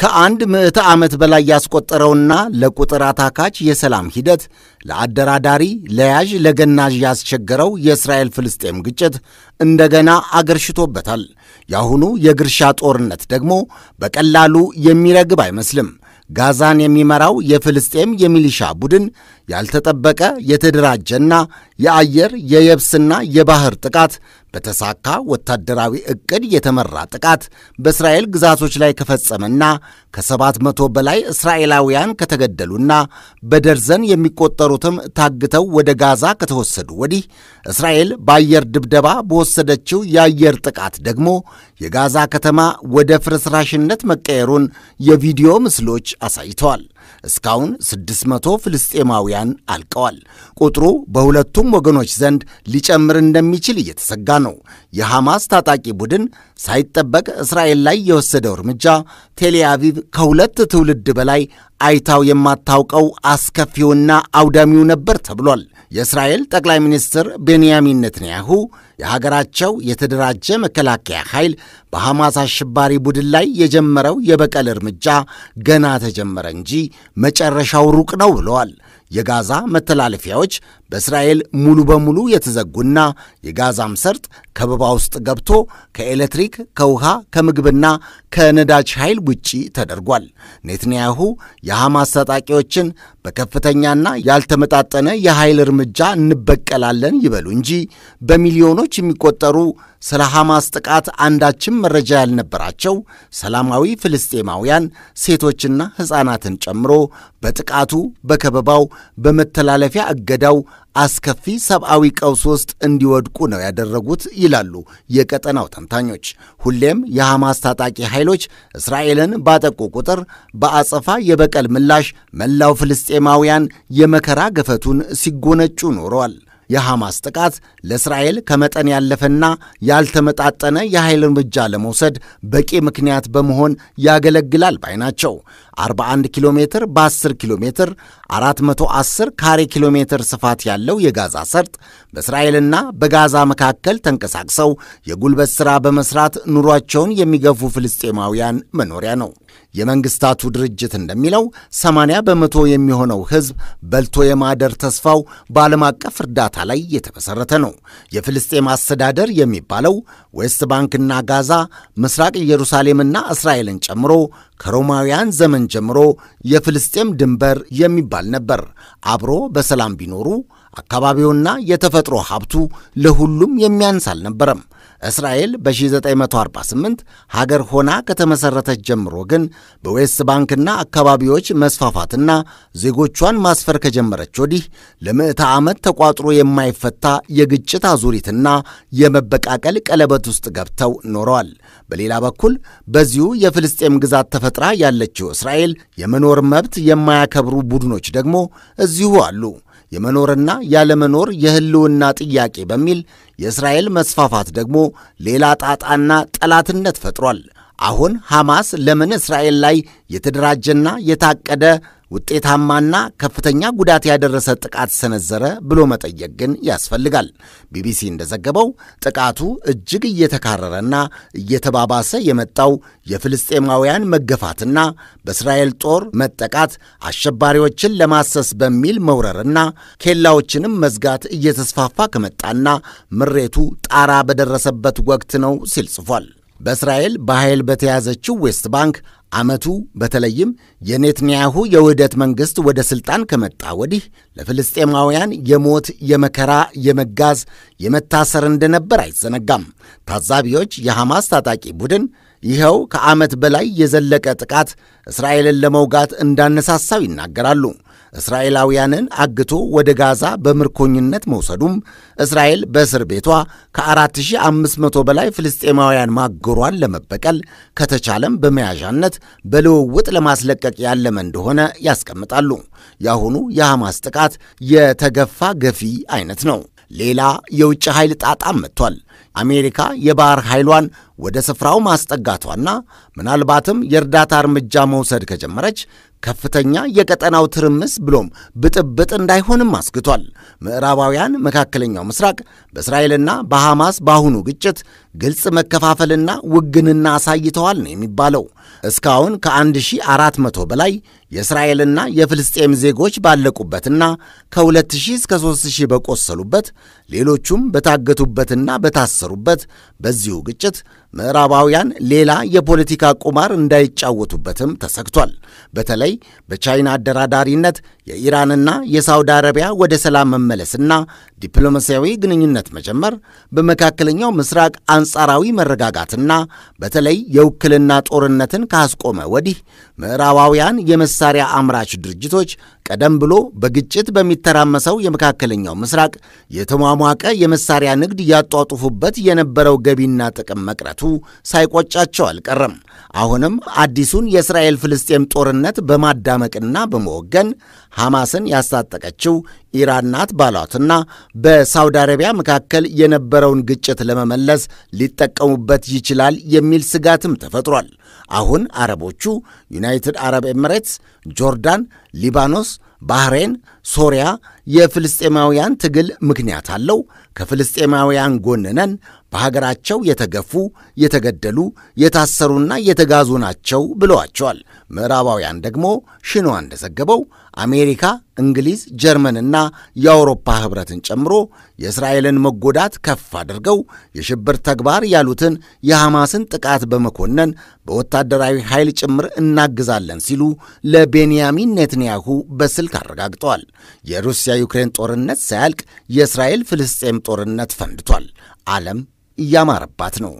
ከአንድ ምዕተ ዓመት በላይ ያስቆጠረውና ለቁጥር አታካች የሰላም ሂደት ለአደራዳሪ ለያዥ ለገናዥ ያስቸገረው የእስራኤል ፍልስጤም ግጭት እንደገና አገርሽቶበታል። የአሁኑ የግርሻ ጦርነት ደግሞ በቀላሉ የሚረግብ አይመስልም። ጋዛን የሚመራው የፍልስጤም የሚሊሻ ቡድን ያልተጠበቀ የተደራጀና የአየር የየብስና የባህር ጥቃት በተሳካ ወታደራዊ ዕቅድ የተመራ ጥቃት በእስራኤል ግዛቶች ላይ ከፈጸመና ከሰባት መቶ በላይ እስራኤላውያን ከተገደሉና በደርዘን የሚቆጠሩትም ታግተው ወደ ጋዛ ከተወሰዱ ወዲህ እስራኤል በአየር ድብደባ በወሰደችው የአየር ጥቃት ደግሞ የጋዛ ከተማ ወደ ፍርስራሽነት መቀየሩን የቪዲዮ ምስሎች አሳይተዋል። እስካሁን 600 ፍልስጤማውያን ኢትዮጵያውያን አልቀዋል። ቁጥሩ በሁለቱም ወገኖች ዘንድ ሊጨምር እንደሚችል እየተሰጋ ነው። የሐማስ ታጣቂ ቡድን ሳይጠበቅ እስራኤል ላይ የወሰደው እርምጃ ቴሌ አቪቭ ከሁለት ትውልድ በላይ አይታው የማታውቀው አስከፊውና አውዳሚው ነበር ተብሏል። የእስራኤል ጠቅላይ ሚኒስትር ቤንያሚን ነትንያሁ። የሀገራቸው የተደራጀ መከላከያ ኃይል በሐማስ አሸባሪ ቡድን ላይ የጀመረው የበቀል እርምጃ ገና ተጀመረ እንጂ መጨረሻው ሩቅ ነው ብለዋል። የጋዛ መተላለፊያዎች በእስራኤል ሙሉ በሙሉ የተዘጉና የጋዛም ሰርጥ ከበባ ውስጥ ገብቶ ከኤሌክትሪክ፣ ከውሃ፣ ከምግብና ከነዳጅ ኃይል ውጪ ተደርጓል። ኔትንያሁ የሐማስ ታጣቂዎችን በከፍተኛና ያልተመጣጠነ የኃይል እርምጃ እንበቀላለን ይበሉ እንጂ በሚሊዮኖች የሚቆጠሩ ስለ ሐማስ ጥቃት አንዳችም መረጃ ያልነበራቸው ሰላማዊ ፍልስጤማውያን ሴቶችና ሕፃናትን ጨምሮ በጥቃቱ፣ በከበባው፣ በመተላለፊያ እገዳው አስከፊ ሰብአዊ ቀውስ ውስጥ እንዲወድቁ ነው ያደረጉት ይላሉ የቀጠናው ተንታኞች። ሁሌም የሐማስ ታጣቂ ኃይሎች እስራኤልን ባጠቁ ቁጥር በአጸፋ የበቀል ምላሽ መላው ፍልስጤማውያን የመከራ ገፈቱን ሲጎነጩ ኖረዋል። የሐማስ ጥቃት ለእስራኤል ከመጠን ያለፈና ያልተመጣጠነ የኃይል እርምጃ ለመውሰድ በቂ ምክንያት በመሆን ያገለግላል ባይ ናቸው። 41 ኪሎ ሜትር በ10 ኪሎ ሜትር 410 ካሬ ኪሎ ሜትር ስፋት ያለው የጋዛ ሰርጥ በእስራኤልና በጋዛ መካከል ተንቀሳቅሰው የጉልበት ሥራ በመሥራት ኑሯቸውን የሚገፉ ፍልስጤማውያን መኖሪያ ነው። የመንግስታቱ ድርጅት እንደሚለው 80 በመቶ የሚሆነው ሕዝብ በልቶ የማደር ተስፋው በዓለም አቀፍ እርዳታ ላይ የተመሠረተ ነው። የፍልስጤም አስተዳደር የሚባለው ዌስት ባንክና ጋዛ፣ ምስራቅ ኢየሩሳሌምና እስራኤልን ጨምሮ ከሮማውያን ዘመን ጀምሮ የፍልስጤም ድንበር የሚባል ነበር። አብሮ በሰላም ቢኖሩ አካባቢውና የተፈጥሮ ሀብቱ ለሁሉም የሚያንስ አልነበረም። እስራኤል በ1948 ሀገር ሆና ከተመሠረተች ጀምሮ ግን በዌስት ባንክና አካባቢዎች መስፋፋትና ዜጎቿን ማስፈር ከጀመረች ወዲህ ለምዕተ ዓመት ተቋጥሮ የማይፈታ የግጭት አዙሪትና የመበቃቀል ቀለበት ውስጥ ገብተው ኖረዋል። በሌላ በኩል በዚሁ የፍልስጤም ግዛት ተፈጥራ ያለችው እስራኤል የመኖር መብት የማያከብሩ ቡድኖች ደግሞ እዚሁ አሉ። የመኖርና ያለመኖር የህልውና ጥያቄ በሚል የእስራኤል መስፋፋት ደግሞ ሌላ ጣጣና ጠላትነት ፈጥሯል። አሁን ሐማስ ለምን እስራኤል ላይ የተደራጀና የታቀደ ውጤታማና ከፍተኛ ጉዳት ያደረሰ ጥቃት ሰነዘረ ብሎ መጠየቅ ግን ያስፈልጋል። ቢቢሲ እንደዘገበው ጥቃቱ እጅግ እየተካረረና እየተባባሰ የመጣው የፍልስጤማውያን መገፋትና በእስራኤል ጦር መጠቃት አሸባሪዎችን ለማሰስ በሚል መውረርና ኬላዎችንም መዝጋት እየተስፋፋ ከመጣና ምሬቱ ጣራ በደረሰበት ወቅት ነው ሲል ጽፏል። በእስራኤል በኃይል በተያዘችው ዌስት ባንክ ዓመቱ በተለይም የኔትንያሁ የውህደት መንግሥት ወደ ሥልጣን ከመጣ ወዲህ ለፍልስጤማውያን የሞት፣ የመከራ፣ የመጋዝ፣ የመታሰር እንደነበር አይዘነጋም። ታዛቢዎች የሐማስ ታጣቂ ቡድን ይኸው ከዓመት በላይ የዘለቀ ጥቃት እስራኤልን ለመውጋት እንዳነሳሳው ይናገራሉ። እስራኤላውያንን አግቶ ወደ ጋዛ በምርኮኝነት መውሰዱም እስራኤል በእስር ቤቷ ከ4500 በላይ ፍልስጤማውያን ማጎሯን ለመበቀል ከተቻለም በመያዣነት በልውውጥ ለማስለቀቅ ያለመ እንደሆነ ያስቀምጣሉ። የአሁኑ የሐማስ ጥቃት የተገፋ ገፊ አይነት ነው። ሌላ የውጭ ኃይል ጣጣም መጥቷል። አሜሪካ የባሕር ኃይሏን ወደ ስፍራው ማስጠጋቷና ምናልባትም የእርዳታ እርምጃ መውሰድ ከጀመረች ከፍተኛ የቀጠናው ትርምስ ብሎም ብጥብጥ እንዳይሆንም አስግቷል። ምዕራባውያን መካከለኛው ምስራቅ በእስራኤልና በሐማስ በአሁኑ ግጭት ግልጽ መከፋፈልና ውግንና አሳይተዋል ነው የሚባለው። እስካሁን ከ1400 በላይ የእስራኤልና የፍልስጤም ዜጎች ባለቁበትና ከ2000 እስከ 3000 በቆሰሉበት ሌሎቹም በታገቱበትና በታሰሩበት በዚሁ ግጭት ምዕራባውያን ሌላ የፖለቲካ ቁማር እንዳይጫወቱበትም ተሰግቷል። በተለይ በቻይና አደራዳሪነት የኢራንና የሳውዲ አረቢያ ወደ ሰላም መመለስና ዲፕሎማሲያዊ ግንኙነት መጀመር በመካከለኛው ምስራቅ አንጻራዊ መረጋጋትና በተለይ የውክልና ጦርነትን ግጭትን ካስቆመ ወዲህ ምዕራባውያን የመሳሪያ አምራች ድርጅቶች ቀደም ብሎ በግጭት በሚተራመሰው የመካከለኛው ምስራቅ የተሟሟቀ የመሳሪያ ንግድ ያጧጡፉበት የነበረው ገቢና ጥቅም መቅረቱ ሳይቆጫቸው አልቀረም። አሁንም አዲሱን የእስራኤል ፍልስጤም ጦርነት በማዳመቅና በመወገን ሐማስን ያስታጠቀችው ኢራን ናት ባሏትና በሳውዲ አረቢያ መካከል የነበረውን ግጭት ለመመለስ ሊጠቀሙበት ይችላል የሚል ስጋትም ተፈጥሯል። አሁን አረቦቹ ዩናይትድ አረብ ኤምሬትስ፣ ጆርዳን Libanos, ባህሬን፣ ሶሪያ የፍልስጤማውያን ትግል ምክንያት አለው። ከፍልስጤማውያን ጎንነን በሀገራቸው የተገፉ፣ የተገደሉ፣ የታሰሩና የተጋዙ ናቸው ብለዋቸዋል። ምዕራባውያን ደግሞ ሽኗ እንደዘገበው አሜሪካ፣ እንግሊዝ፣ ጀርመንና የአውሮፓ ህብረትን ጨምሮ የእስራኤልን መጎዳት ከፍ አድርገው የሽብር ተግባር ያሉትን የሐማስን ጥቃት በመኮነን በወታደራዊ ኃይል ጭምር እናግዛለን ሲሉ ለቤንያሚን ኔትንያሁ በስልክ በስልክ አረጋግጠዋል። የሩሲያ ዩክሬን ጦርነት ሳያልቅ የእስራኤል ፍልስጤም ጦርነት ፈንድቷል። ዓለም እያማረባት ነው።